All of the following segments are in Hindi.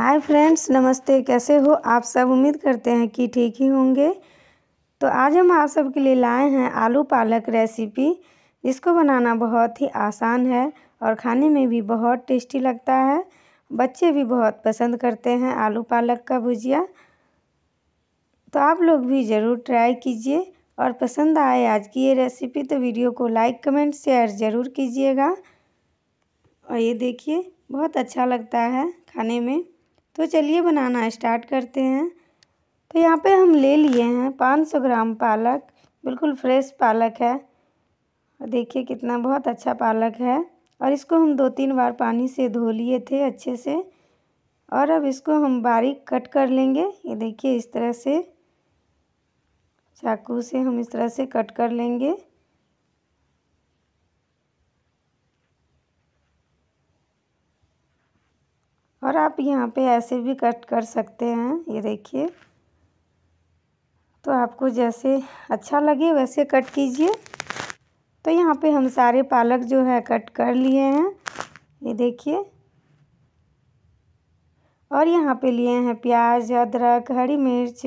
हाय फ्रेंड्स नमस्ते कैसे हो आप सब उम्मीद करते हैं कि ठीक ही होंगे तो आज हम आप सब के लिए लाए हैं आलू पालक रेसिपी इसको बनाना बहुत ही आसान है और खाने में भी बहुत टेस्टी लगता है बच्चे भी बहुत पसंद करते हैं आलू पालक का भुजिया तो आप लोग भी ज़रूर ट्राई कीजिए और पसंद आए आज की ये रेसिपी तो वीडियो को लाइक कमेंट शेयर ज़रूर कीजिएगा और ये देखिए बहुत अच्छा लगता है खाने में तो चलिए बनाना स्टार्ट करते हैं तो यहाँ पे हम ले लिए हैं 500 ग्राम पालक बिल्कुल फ्रेश पालक है देखिए कितना बहुत अच्छा पालक है और इसको हम दो तीन बार पानी से धो लिए थे अच्छे से और अब इसको हम बारीक कट कर लेंगे ये देखिए इस तरह से चाकू से हम इस तरह से कट कर लेंगे और आप यहाँ पे ऐसे भी कट कर सकते हैं ये देखिए तो आपको जैसे अच्छा लगे वैसे कट कीजिए तो यहाँ पे हम सारे पालक जो है कट कर लिए हैं ये देखिए और यहाँ पे लिए हैं प्याज अदरक हरी मिर्च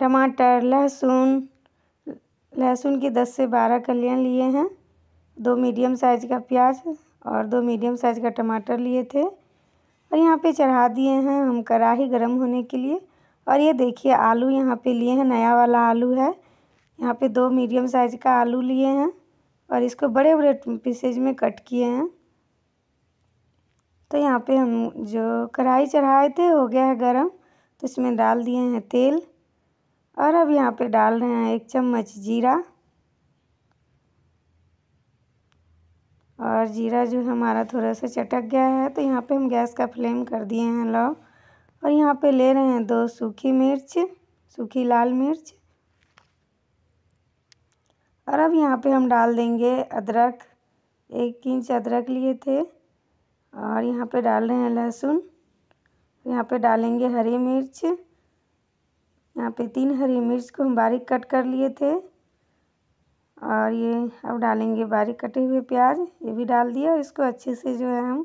टमाटर लहसुन लहसुन के दस से बारह कलियाँ लिए हैं दो मीडियम साइज़ का प्याज और दो मीडियम साइज़ का टमाटर लिए थे और यहाँ पे चढ़ा दिए हैं हम कढ़ाही गरम होने के लिए और ये देखिए आलू यहाँ पे लिए हैं नया वाला आलू है यहाँ पे दो मीडियम साइज़ का आलू लिए हैं और इसको बड़े बड़े पीसेज में कट किए हैं तो यहाँ पे हम जो कढ़ाई चढ़ाए थे हो गया है गरम तो इसमें डाल दिए हैं तेल और अब यहाँ पे डाल रहे हैं एक चम्मच जीरा और जीरा जो हमारा थोड़ा सा चटक गया है तो यहाँ पे हम गैस का फ्लेम कर दिए हैं लो और यहाँ पे ले रहे हैं दो सूखी मिर्च सूखी लाल मिर्च और अब यहाँ पे हम डाल देंगे अदरक एक इंच अदरक लिए थे और यहाँ पे डाल रहे हैं लहसुन यहाँ पे डालेंगे हरी मिर्च यहाँ पे तीन हरी मिर्च को हम बारीक कट कर लिए थे और ये अब डालेंगे बारीक कटे हुए प्याज ये भी डाल दिया और इसको अच्छे से जो है हम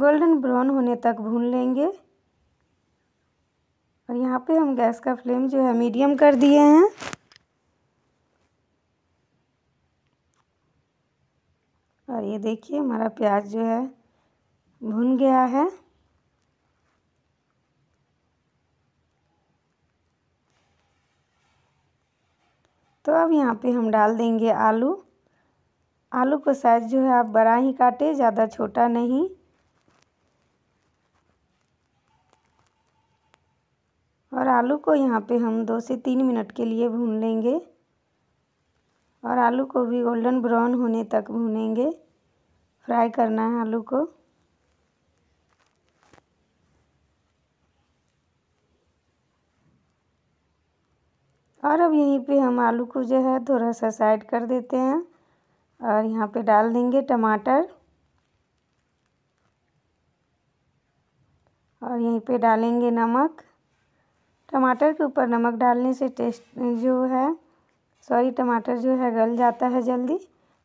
गोल्डन ब्राउन होने तक भून लेंगे और यहाँ पे हम गैस का फ्लेम जो है मीडियम कर दिए हैं और ये देखिए हमारा प्याज जो है भुन गया है तो अब यहाँ पे हम डाल देंगे आलू आलू को साइज़ जो है आप बड़ा ही काटे ज़्यादा छोटा नहीं और आलू को यहाँ पे हम दो से तीन मिनट के लिए भून लेंगे और आलू को भी गोल्डन ब्राउन होने तक भूनेंगे फ्राई करना है आलू को और अब यहीं पे हम आलू को जो है थोड़ा सा साइड कर देते हैं और यहाँ पे डाल देंगे टमाटर और यहीं पे डालेंगे नमक टमाटर के ऊपर नमक डालने से टेस्ट जो है सॉरी टमाटर जो है गल जाता है जल्दी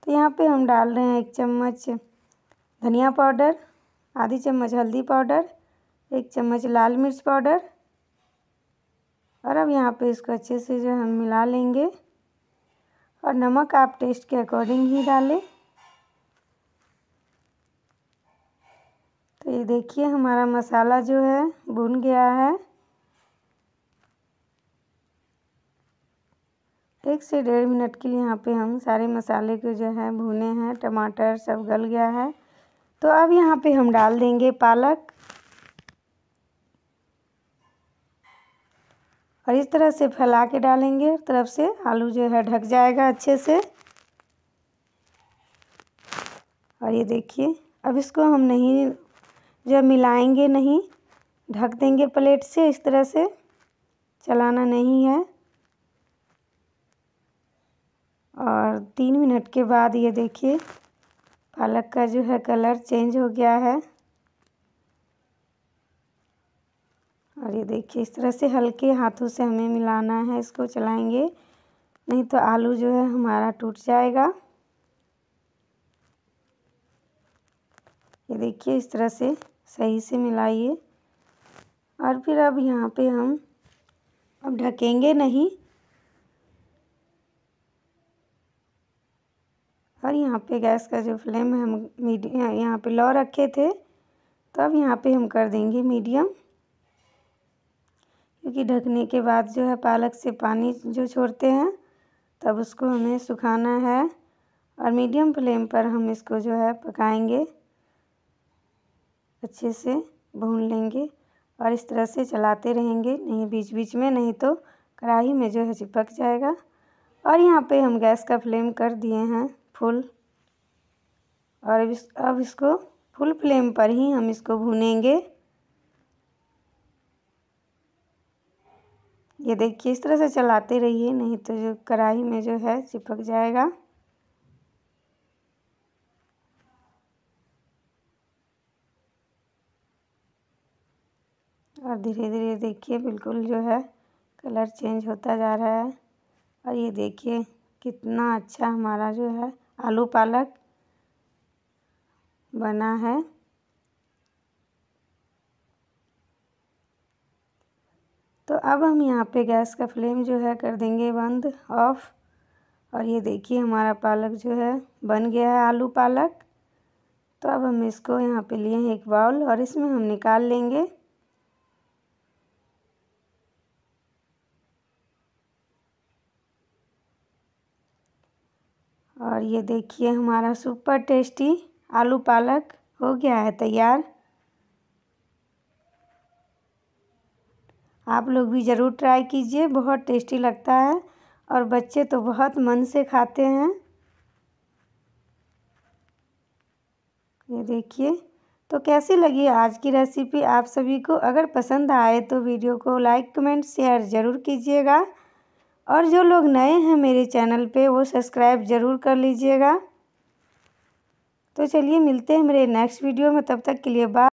तो यहाँ पे हम डाल रहे हैं एक चम्मच धनिया पाउडर आधी चम्मच हल्दी पाउडर एक चम्मच लाल मिर्च पाउडर और अब यहाँ पे इसको अच्छे से जो हम मिला लेंगे और नमक आप टेस्ट के अकॉर्डिंग ही डालें तो ये देखिए हमारा मसाला जो है भुन गया है एक से डेढ़ मिनट के लिए यहाँ पे हम सारे मसाले को जो है भुने हैं टमाटर सब गल गया है तो अब यहाँ पे हम डाल देंगे पालक और इस तरह से फैला के डालेंगे तरफ से आलू जो है ढक जाएगा अच्छे से और ये देखिए अब इसको हम नहीं जो मिलाएंगे नहीं ढक देंगे प्लेट से इस तरह से चलाना नहीं है और तीन मिनट के बाद ये देखिए पालक का जो है कलर चेंज हो गया है और ये देखिए इस तरह से हल्के हाथों से हमें मिलाना है इसको चलाएंगे नहीं तो आलू जो है हमारा टूट जाएगा ये देखिए इस तरह से सही से मिलाइए और फिर अब यहाँ पे हम अब ढकेंगे नहीं और यहाँ पे गैस का जो फ्लेम है हम मीडियम यहाँ पे लो रखे थे तो अब यहाँ पे हम कर देंगे मीडियम क्योंकि ढकने के बाद जो है पालक से पानी जो छोड़ते हैं तब उसको हमें सुखाना है और मीडियम फ्लेम पर हम इसको जो है पकाएंगे अच्छे से भून लेंगे और इस तरह से चलाते रहेंगे नहीं बीच बीच में नहीं तो कढ़ाई में जो है चिपक जाएगा और यहाँ पे हम गैस का फ्लेम कर दिए हैं फुल और अब अब इसको फुल फ्लेम पर ही हम इसको भूनेंगे ये देखिए इस तरह से चलाते रहिए नहीं तो जो कढ़ाई में जो है चिपक जाएगा और धीरे धीरे देखिए बिल्कुल जो है कलर चेंज होता जा रहा है और ये देखिए कितना अच्छा हमारा जो है आलू पालक बना है तो अब हम यहाँ पे गैस का फ्लेम जो है कर देंगे बंद ऑफ और ये देखिए हमारा पालक जो है बन गया है आलू पालक तो अब हम इसको यहाँ पे लिए हैं एक बाउल और इसमें हम निकाल लेंगे और ये देखिए हमारा सुपर टेस्टी आलू पालक हो गया है तैयार आप लोग भी ज़रूर ट्राई कीजिए बहुत टेस्टी लगता है और बच्चे तो बहुत मन से खाते हैं ये देखिए तो कैसी लगी आज की रेसिपी आप सभी को अगर पसंद आए तो वीडियो को लाइक कमेंट शेयर ज़रूर कीजिएगा और जो लोग नए हैं मेरे चैनल पे वो सब्सक्राइब ज़रूर कर लीजिएगा तो चलिए मिलते हैं मेरे नेक्स्ट वीडियो में तब तक के लिए बाय